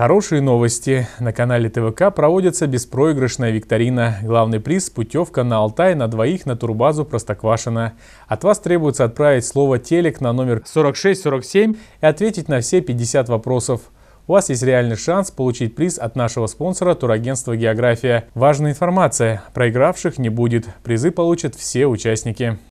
Хорошие новости. На канале ТВК проводится беспроигрышная викторина. Главный приз – путевка на Алтай на двоих на турбазу Простоквашино. От вас требуется отправить слово «телек» на номер 4647 и ответить на все 50 вопросов. У вас есть реальный шанс получить приз от нашего спонсора турагентства «География». Важная информация. Проигравших не будет. Призы получат все участники.